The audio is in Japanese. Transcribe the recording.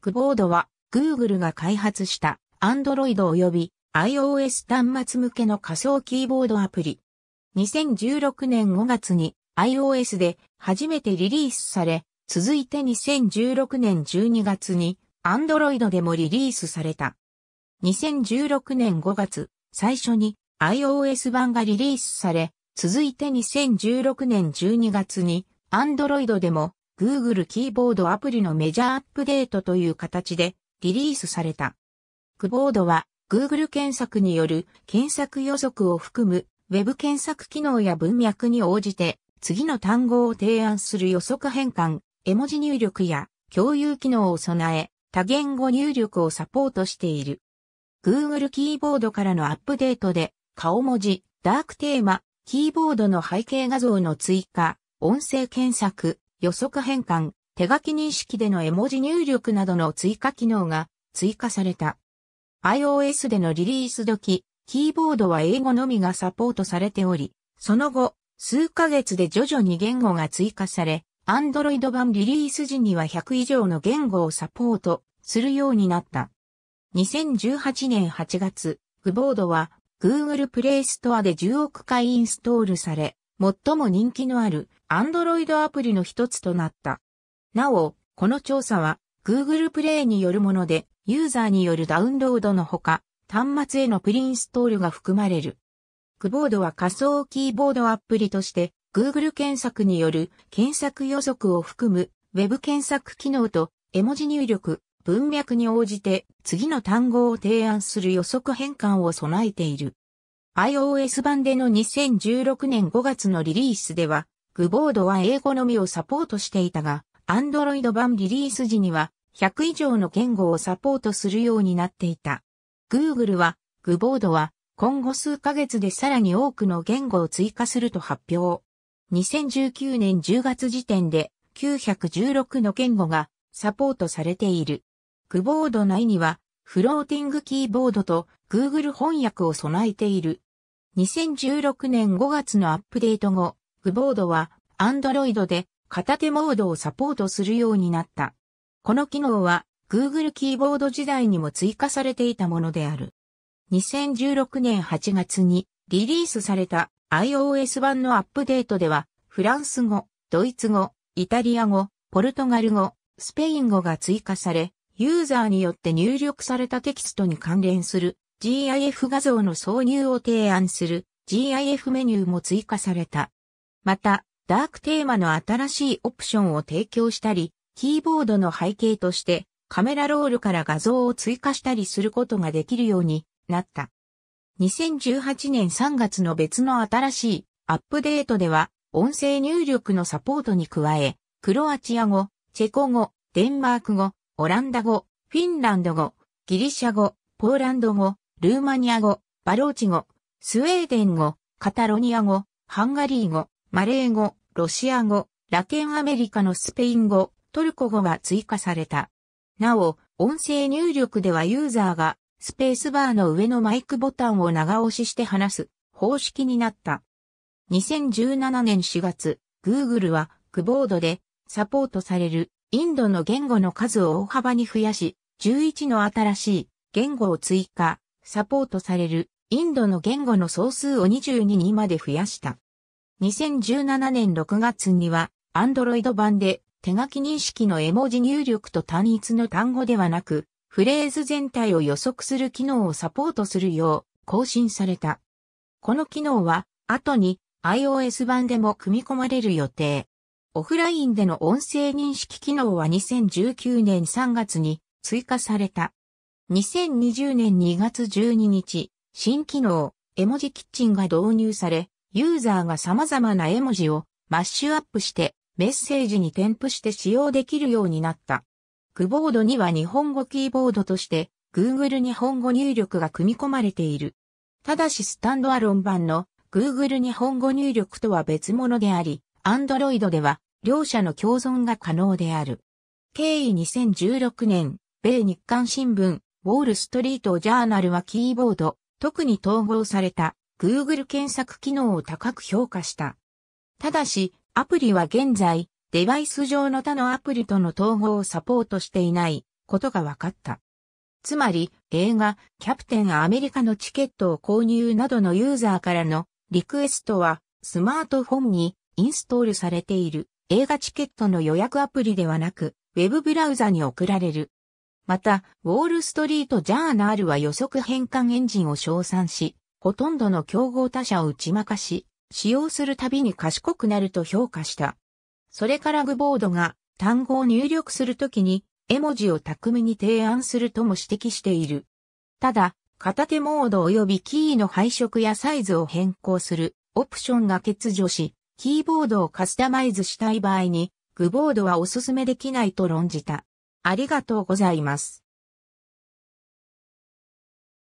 クボードは Google が開発した Android 及び iOS 端末向けの仮想キーボードアプリ。2016年5月に iOS で初めてリリースされ、続いて2016年12月に Android でもリリースされた。2016年5月、最初に iOS 版がリリースされ、続いて2016年12月に Android でも Google キーボードアプリのメジャーアップデートという形でリリースされた。クボードは Google 検索による検索予測を含む Web 検索機能や文脈に応じて次の単語を提案する予測変換、絵文字入力や共有機能を備え多言語入力をサポートしている。Google キーボードからのアップデートで顔文字、ダークテーマ、キーボードの背景画像の追加、音声検索、予測変換、手書き認識での絵文字入力などの追加機能が追加された。iOS でのリリース時、キーボードは英語のみがサポートされており、その後、数ヶ月で徐々に言語が追加され、Android 版リリース時には100以上の言語をサポートするようになった。2018年8月、グボードは Google Play s t ストアで10億回インストールされ、最も人気のある Android アプリの一つとなった。なお、この調査は Google Play によるもので、ユーザーによるダウンロードのほか、端末へのプリインストールが含まれる。クボードは仮想キーボードアプリとして、Google 検索による検索予測を含む Web 検索機能と絵文字入力、文脈に応じて次の単語を提案する予測変換を備えている。iOS 版での2016年5月のリリースでは、グボードは英語のみをサポートしていたが、Android 版リリース時には100以上の言語をサポートするようになっていた。Google は、グボードは今後数ヶ月でさらに多くの言語を追加すると発表。2019年10月時点で916の言語がサポートされている。グボード内には、フローティングキーボードと Google 翻訳を備えている2016年5月のアップデート後、グボードは Android で片手モードをサポートするようになった。この機能は Google キーボード時代にも追加されていたものである。2016年8月にリリースされた iOS 版のアップデートではフランス語、ドイツ語、イタリア語、ポルトガル語、スペイン語が追加され、ユーザーによって入力されたテキストに関連する GIF 画像の挿入を提案する GIF メニューも追加された。また、ダークテーマの新しいオプションを提供したり、キーボードの背景としてカメラロールから画像を追加したりすることができるようになった。2018年3月の別の新しいアップデートでは、音声入力のサポートに加え、クロアチア語、チェコ語、デンマーク語、オランダ語、フィンランド語、ギリシャ語、ポーランド語、ルーマニア語、バローチ語、スウェーデン語、カタロニア語、ハンガリー語、マレー語、ロシア語、ラテンアメリカのスペイン語、トルコ語が追加された。なお、音声入力ではユーザーがスペースバーの上のマイクボタンを長押しして話す方式になった。2017年4月、Google はクボードでサポートされるインドの言語の数を大幅に増やし、11の新しい言語を追加。サポートされるインドの言語の総数を22にまで増やした。2017年6月には、Android 版で手書き認識の絵文字入力と単一の単語ではなく、フレーズ全体を予測する機能をサポートするよう更新された。この機能は、後に iOS 版でも組み込まれる予定。オフラインでの音声認識機能は2019年3月に追加された。2020年2月12日、新機能、絵文字キッチンが導入され、ユーザーが様々な絵文字をマッシュアップしてメッセージに添付して使用できるようになった。クボードには日本語キーボードとして Google 日本語入力が組み込まれている。ただしスタンドアロン版の Google 日本語入力とは別物であり、Android では両者の共存が可能である。経緯2016年、米日刊新聞、ウォールストリートジャーナルはキーボード、特に統合された Google 検索機能を高く評価した。ただし、アプリは現在、デバイス上の他のアプリとの統合をサポートしていないことが分かった。つまり、映画、キャプテンアメリカのチケットを購入などのユーザーからのリクエストは、スマートフォンにインストールされている映画チケットの予約アプリではなく、ウェブブラウザに送られる。また、ウォールストリートジャーナルは予測変換エンジンを称賛し、ほとんどの競合他社を打ち負かし、使用するたびに賢くなると評価した。それからグボードが単語を入力するときに絵文字を巧みに提案するとも指摘している。ただ、片手モード及びキーの配色やサイズを変更するオプションが欠如し、キーボードをカスタマイズしたい場合に、グボードはおすすめできないと論じた。ありがとうございます。